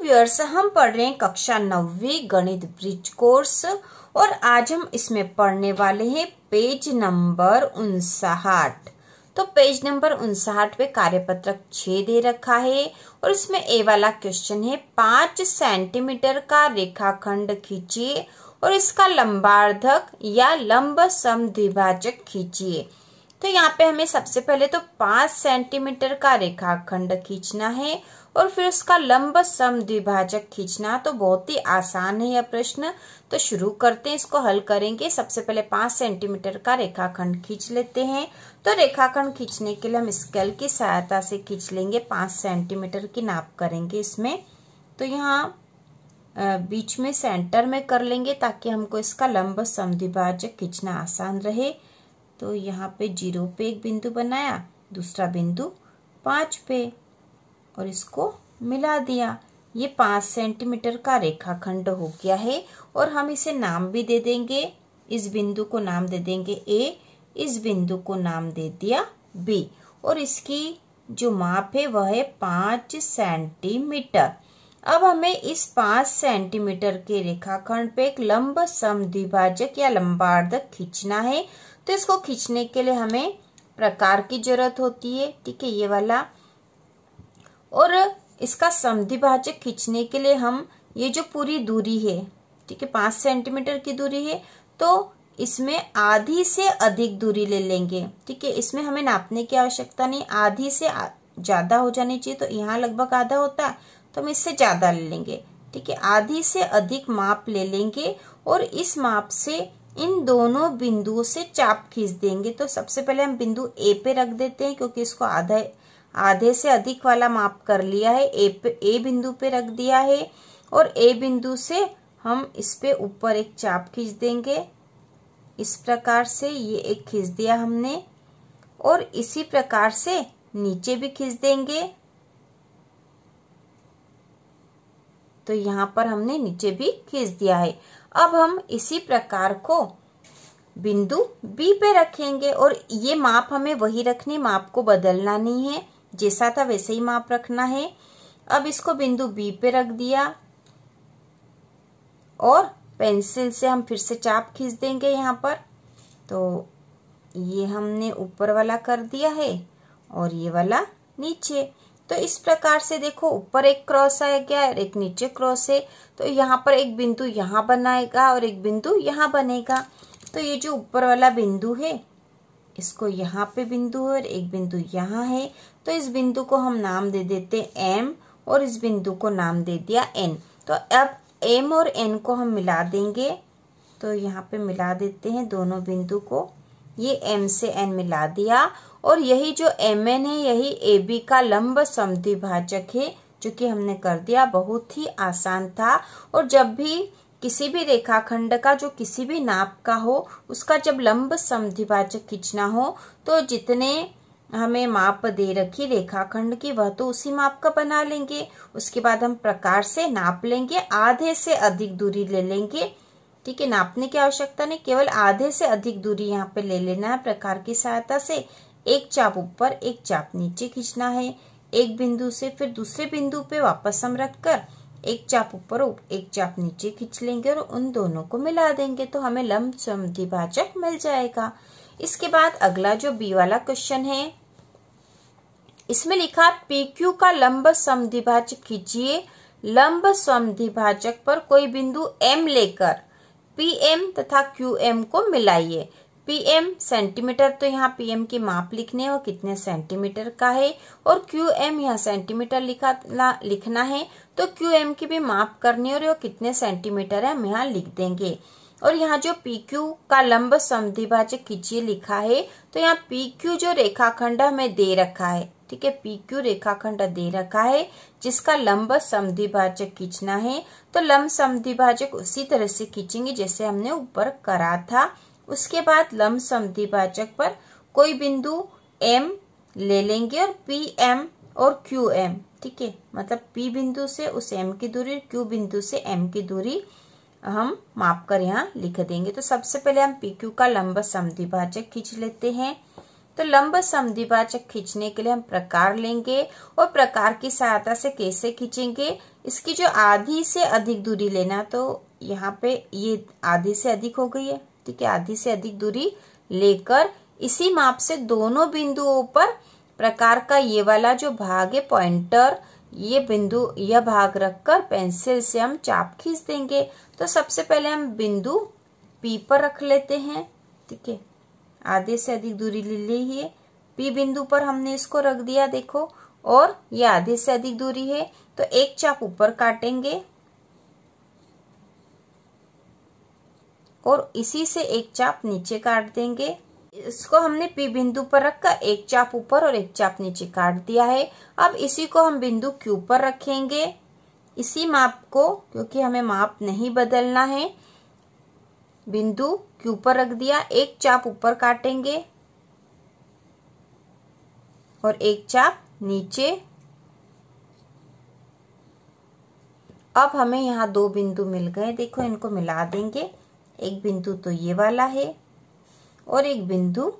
viewers हम पढ़ रहे हैं कक्षा नब्बे गणित ब्रिज कोर्स और आज हम इसमें पढ़ने वाले हैं पेज नंबर उनसाहठ तो पेज नंबर उनसाहठ पे कार्यपत्रक छ दे रखा है और इसमें ए वाला क्वेश्चन है पांच सेंटीमीटर का रेखाखंड खींचिए और इसका लंबार्धक या लंब सम द्विभाजक खींचिए तो यहाँ पे हमें सबसे पहले तो पांच सेंटीमीटर का रेखाखंड खींचना है और फिर उसका लंब सम द्विभाजक खींचना तो बहुत ही आसान है यह प्रश्न तो शुरू करते हैं इसको हल करेंगे सबसे पहले पांच सेंटीमीटर का रेखाखंड खींच लेते हैं तो रेखाखंड खींचने के लिए हम स्केल की सहायता से खींच लेंगे पांच सेंटीमीटर की नाप करेंगे इसमें तो यहाँ बीच में सेंटर में कर लेंगे ताकि हमको इसका लंब द्विभाजक खींचना आसान रहे तो यहाँ पे जीरो पे एक बिंदु बनाया दूसरा बिंदु पांच पे और इसको मिला दिया ये पाँच सेंटीमीटर का रेखाखंड हो गया है और हम इसे नाम भी दे देंगे इस बिंदु को नाम दे देंगे ए इस बिंदु को नाम दे दिया बी और इसकी जो माप है वह है पाँच सेंटीमीटर अब हमें इस पाँच सेंटीमीटर के रेखाखंड पे एक लंब समद्विभाजक या लंबार्धक खींचना है तो इसको खींचने के लिए हमें प्रकार की जरूरत होती है ठीक है ये वाला और इसका समधिभाजक खींचने के लिए हम ये जो पूरी दूरी है ठीक है पांच सेंटीमीटर की दूरी है तो इसमें आधी से अधिक दूरी ले लेंगे ठीक है इसमें हमें नापने की आवश्यकता नहीं आधी से ज़्यादा हो जानी चाहिए तो यहाँ लगभग आधा होता है तो हम इससे ज़्यादा ले लेंगे ठीक है आधी से अधिक माप ले लेंगे और इस माप से इन दोनों बिंदुओं से चाप खींच देंगे तो सबसे पहले हम बिंदु ए पे रख देते हैं क्योंकि इसको आधा आधे से अधिक वाला माप कर लिया है ए पे ए बिंदु पे रख दिया है और ए बिंदु से हम इस पे ऊपर एक चाप खींच देंगे इस प्रकार से ये एक खींच दिया हमने और इसी प्रकार से नीचे भी खींच देंगे तो यहाँ पर हमने नीचे भी खींच दिया है अब हम इसी प्रकार को बिंदु बी पे रखेंगे और ये माप हमें वही रखने माप को बदलना नहीं है जैसा था वैसे ही माप रखना है अब इसको बिंदु बी पे रख दिया और पेंसिल से हम फिर से चाप खींच देंगे यहाँ पर तो ये हमने ऊपर वाला कर दिया है और ये वाला नीचे तो इस प्रकार से देखो ऊपर एक क्रॉस आया गया और एक नीचे क्रॉस है तो यहाँ पर एक बिंदु यहाँ बनाएगा और एक बिंदु यहाँ बनेगा तो ये जो ऊपर वाला बिंदु है इसको यहाँ पे बिंदु है और एक बिंदु यहाँ है तो इस बिंदु को हम नाम दे देते एम और इस बिंदु को नाम दे दिया एन तो अब एम और एन को हम मिला देंगे तो यहाँ पे मिला देते हैं दोनों बिंदु को ये एम से एन मिला दिया और यही जो एम एन है यही ए बी का लंब समद्विभाजक है जो कि हमने कर दिया बहुत ही आसान था और जब भी किसी भी रेखाखंड का जो किसी भी नाप का हो उसका जब लंब समिभाजक खींचना हो तो जितने हमें माप दे रखी रेखाखंड की वह तो उसी माप का बना लेंगे उसके बाद हम प्रकार से नाप लेंगे आधे से अधिक दूरी ले लेंगे ठीक है नापने की आवश्यकता नहीं केवल आधे से अधिक दूरी यहाँ पे ले लेना है प्रकार की सहायता से एक चाप ऊपर एक चाप नीचे खींचना है एक बिंदु से फिर दूसरे बिंदु पे वापस हम रखकर कर एक चाप ऊपर एक चाप नीचे खींच लेंगे और उन दोनों को मिला देंगे तो हमें लंब समिभाजक मिल जाएगा इसके बाद अगला जो बी वाला क्वेश्चन है इसमें लिखा पी क्यू का लंब समिभाजक खींचिए लंब समिभाजक पर कोई बिंदु एम लेकर पी एम तथा क्यू एम को मिलाइए पीएम सेंटीमीटर तो यहाँ पीएम की माप लिखने वो कितने सेंटीमीटर का है और क्यू एम यहाँ सेंटीमीटर लिखा लिखना है तो क्यू एम की भी माप करनी और वो कितने सेंटीमीटर है हम यहाँ लिख देंगे और यहाँ जो पी क्यू का लंब समधिभाजक खींचिए लिखा है तो यहाँ पी क्यू जो रेखाखंड हमें दे रखा है ठीक है पी क्यू रेखाखंड दे रखा है जिसका लंब समिभाजक खींचना है तो लंब समिभाजक उसी तरह से खींचेंगे जैसे हमने ऊपर करा था उसके बाद लंब द्विभाजक पर कोई बिंदु एम ले लेंगे और पी एम और क्यू एम ठीक है मतलब पी बिंदु से उस एम की दूरी और क्यू बिंदु से एम की दूरी हम माप कर यहाँ लिख देंगे तो सबसे पहले हम पी क्यू का लंब समद्विभाजक खींच लेते हैं तो लंब समद्विभाजक खींचने के लिए हम प्रकार लेंगे और प्रकार की सहायता से कैसे खींचेंगे इसकी जो आधी से अधिक दूरी लेना तो यहाँ पे ये आधी से अधिक हो गई है ठीक है आधी से अधिक दूरी लेकर इसी माप से दोनों बिंदुओं पर प्रकार का ये वाला जो भाग है पॉइंटर ये बिंदु यह भाग रखकर पेंसिल से हम चाप खींच देंगे तो सबसे पहले हम बिंदु पी पर रख लेते हैं ठीक है आधे से अधिक दूरी ले ली है पी बिंदु पर हमने इसको रख दिया देखो और ये आधे से अधिक दूरी है तो एक चाप ऊपर काटेंगे और इसी से एक चाप नीचे काट देंगे इसको हमने पी बिंदु पर रखकर एक चाप ऊपर और एक चाप नीचे काट दिया है अब इसी को हम बिंदु के ऊपर रखेंगे इसी माप को क्योंकि हमें माप नहीं बदलना है बिंदु के ऊपर रख दिया एक चाप ऊपर काटेंगे और एक चाप नीचे अब हमें यहाँ दो बिंदु मिल गए देखो इनको मिला देंगे एक बिंदु तो ये वाला है और एक बिंदु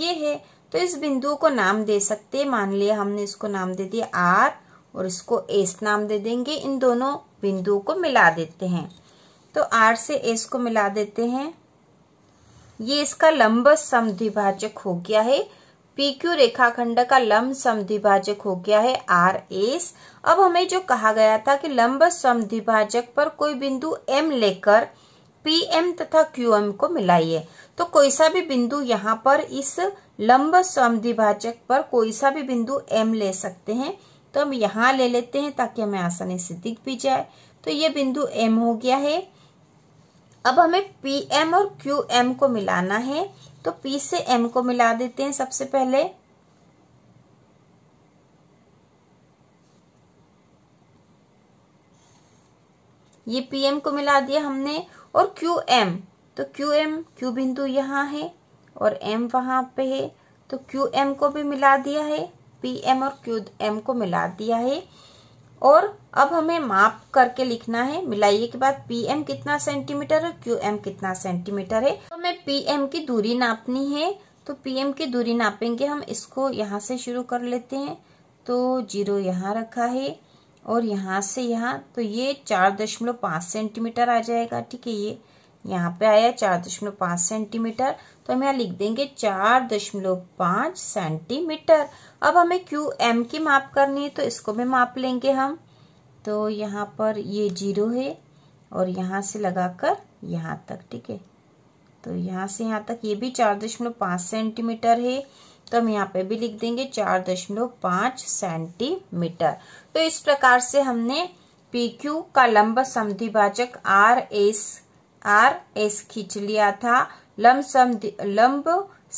ये है तो इस बिंदु को नाम दे सकते मान लिया हमने इसको नाम दे दिया आर और इसको एस नाम दे देंगे इन दोनों बिंदुओं को मिला देते हैं तो आर से एस को मिला देते हैं ये इसका लंब समिभाजक हो गया है पीक्यू रेखाखंड का लंब समिभाजक हो गया है आर एस अब हमें जो कहा गया था कि लंब समिभाजक पर कोई बिंदु एम लेकर पीएम तथा क्यूएम को मिलाइए तो कोई सा भी बिंदु यहाँ पर इस लंब समद्विभाजक पर कोई सा भी बिंदु एम ले सकते हैं तो हम यहाँ ले लेते हैं ताकि हमें आसानी से दिख भी जाए तो ये बिंदु एम हो गया है अब हमें पी एम और क्यू एम को मिलाना है तो पी से एम को मिला देते हैं सबसे पहले ये पीएम को मिला दिया हमने और क्यू एम तो क्यू एम क्यू बिंदु यहाँ है और एम वहाँ पे है तो क्यू एम को भी मिला दिया है पी एम और क्यू एम को मिला दिया है और अब हमें माप करके लिखना है मिलाइए के बाद पी एम कितना सेंटीमीटर और क्यू एम कितना सेंटीमीटर है तो हमें पी एम की दूरी नापनी है तो पी एम की दूरी नापेंगे हम इसको यहाँ से शुरू कर लेते हैं तो जीरो यहाँ रखा है और यहाँ से यहाँ तो ये चार दशमलव पाँच सेंटीमीटर आ जाएगा ठीक है ये यहाँ पे आया चार दशमलव पाँच सेंटीमीटर तो हम यहाँ लिख देंगे चार दशमलव पाँच सेंटीमीटर अब हमें क्यू एम की माप करनी है तो इसको भी माप लेंगे हम तो यहाँ पर ये जीरो है और यहाँ से लगाकर यहाँ तक ठीक है तो यहाँ से यहाँ तक ये भी चार दशमलव पाँच सेंटीमीटर है तो हम यहाँ पे भी लिख देंगे चार दशमलव पांच सेंटीमीटर तो इस प्रकार से हमने पी क्यू का लंब समिभाजक आर एस आर एस खींच लिया था लंब सम लंब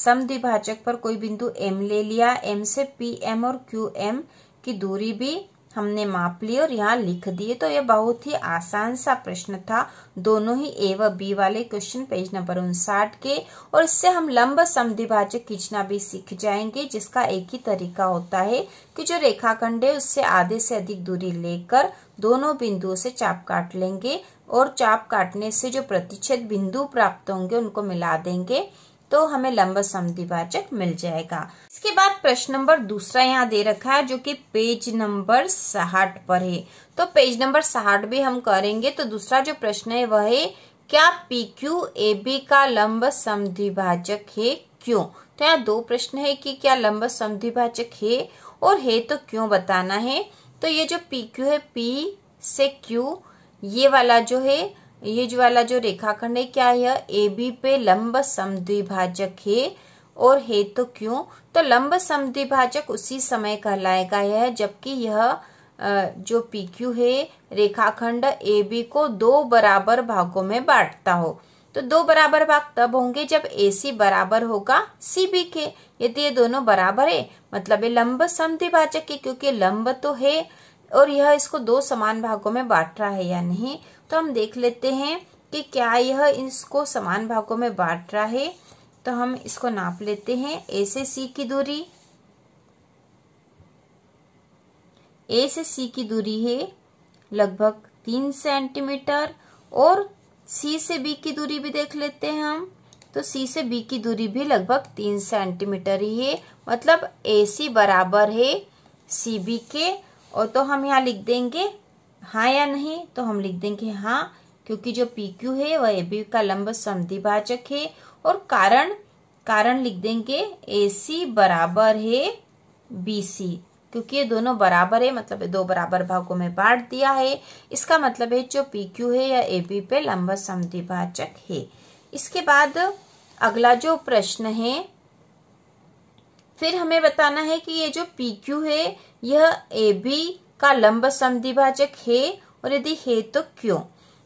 समिभाजक पर कोई बिंदु एम ले लिया एम से पी एम और क्यू एम की दूरी भी हमने माप लिए और यहाँ लिख दिए तो ये बहुत ही आसान सा प्रश्न था दोनों ही ए व बी वाले क्वेश्चन पेज नंबर उनसाठ के और इससे हम लंब समिभाजक खींचना भी सीख जाएंगे जिसका एक ही तरीका होता है कि जो रेखाखंड है उससे आधे से अधिक दूरी लेकर दोनों बिंदुओं से चाप काट लेंगे और चाप काटने से जो प्रतिच्छेद बिंदु प्राप्त होंगे उनको मिला देंगे तो हमें लंब समिवाचक मिल जाएगा इसके बाद प्रश्न नंबर दूसरा यहाँ दे रखा है जो कि पेज नंबर साठ पर है तो पेज नंबर साठ भी हम करेंगे तो दूसरा जो प्रश्न है वह है क्या पी क्यू ए बी का लंब समद्विभाजक है क्यों तो यहाँ दो प्रश्न है कि क्या लंब समद्विभाजक है और है तो क्यों बताना है तो ये जो पी क्यू है पी से क्यू ये वाला जो है ये जो वाला जो रेखाखंड है क्या है ए बी पे लंब समद्विभाजक है और है तो क्यों तो लंब समद्विभाजक उसी समय कहलाएगा यह जबकि यह जो पी क्यू है रेखाखंड ए बी को दो बराबर भागों में बांटता हो तो दो बराबर भाग तब होंगे जब ए सी बराबर होगा सी बी के यदि तो ये दोनों बराबर है मतलब ये लंब समद्विभाजक है क्योंकि लंब तो है और यह इसको दो समान भागों में बांट रहा है या नहीं तो हम देख लेते हैं कि क्या यह इसको समान भागों में बांट रहा है तो हम इसको नाप लेते हैं ए से सी की दूरी ए से सी की दूरी है लगभग तीन सेंटीमीटर और सी से बी की दूरी भी देख लेते हैं हम तो सी से बी की दूरी भी लगभग तीन सेंटीमीटर ही है मतलब ए सी बराबर है सी बी के और तो हम यहाँ लिख देंगे हाँ या नहीं तो हम लिख देंगे हाँ क्योंकि जो पी क्यू है वह ए बी का लंब समद्विभाजक है और कारण कारण लिख देंगे ए सी बराबर है बी सी क्योंकि ये दोनों बराबर है मतलब दो बराबर भागों में बांट दिया है इसका मतलब है जो पी क्यू है या ए बी पे लंब समद्विभाजक है इसके बाद अगला जो प्रश्न है फिर हमें बताना है कि ये जो पी क्यू है यह ए बी का लंब समद्विभाजक है और यदि है तो क्यों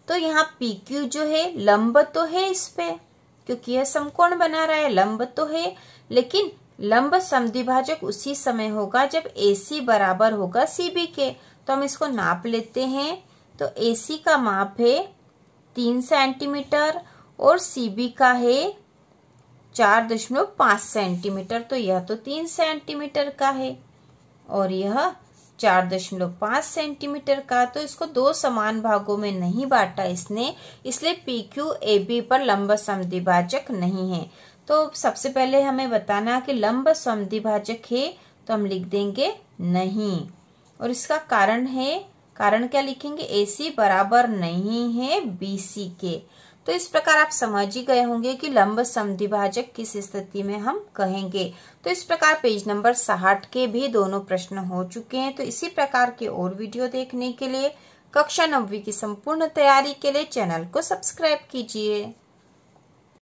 तो यहाँ पी क्यू जो है लंब तो है इस पे क्योंकि यह समकोण बना रहा है लंब तो है लेकिन लंब समद्विभाजक उसी समय होगा जब ए सी बराबर होगा सी बी के तो हम इसको नाप लेते हैं तो ए सी का माप है तीन सेंटीमीटर और सी बी का है चार दशमलव पाँच सेंटीमीटर तो यह तो तीन सेंटीमीटर का है और यह चार दशमलव पाँच सेंटीमीटर का तो इसको दो समान भागों में नहीं बांटा इसने इसलिए पी क्यू ए बी पर लंब समिभाजक नहीं है तो सबसे पहले हमें बताना कि लंब समिभाजक है तो हम लिख देंगे नहीं और इसका कारण है कारण क्या लिखेंगे ए सी बराबर नहीं है बी सी के तो इस प्रकार आप समझ ही गए होंगे कि लंब समिभाजक किस स्थिति में हम कहेंगे तो इस प्रकार पेज नंबर साठ के भी दोनों प्रश्न हो चुके हैं तो इसी प्रकार के और वीडियो देखने के लिए कक्षा नब्बे की संपूर्ण तैयारी के लिए चैनल को सब्सक्राइब कीजिए